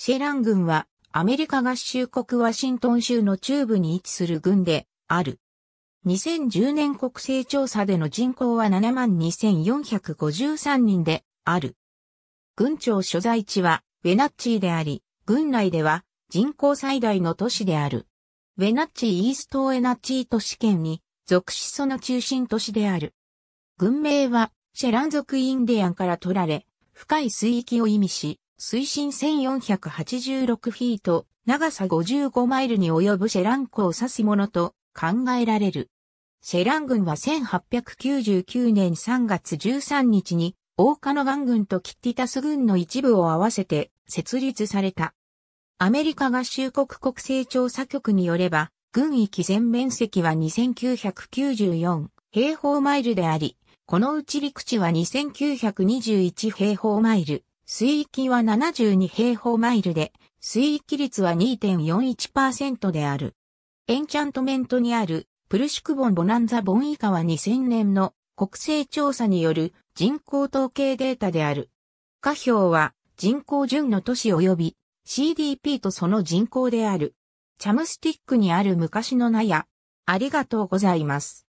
シェラン軍はアメリカ合衆国ワシントン州の中部に位置する軍である。2010年国勢調査での人口は72,453人である。軍庁所在地はウェナッチーであり、軍内では人口最大の都市である。ウェナッチーイーストウェナッチー都市圏に属しその中心都市である。軍名はシェラン族インディアンから取られ、深い水域を意味し、水深1486フィート、長さ55マイルに及ぶシェラン湖を指すものと考えられる。シェラン軍は1899年3月13日に、大カノガン軍とキッティタス軍の一部を合わせて設立された。アメリカ合衆国国勢調査局によれば、軍域全面積は2994平方マイルであり、このうち陸地は2921平方マイル、水域は72平方マイルで、水域率は2.41%である。エンチャントメントにあるプルシクボンボナンザボン以下は2000年の国勢調査による人口統計データである。下表は人口順の都市及び CDP とその人口である。チャムスティックにある昔の名や、ありがとうございます。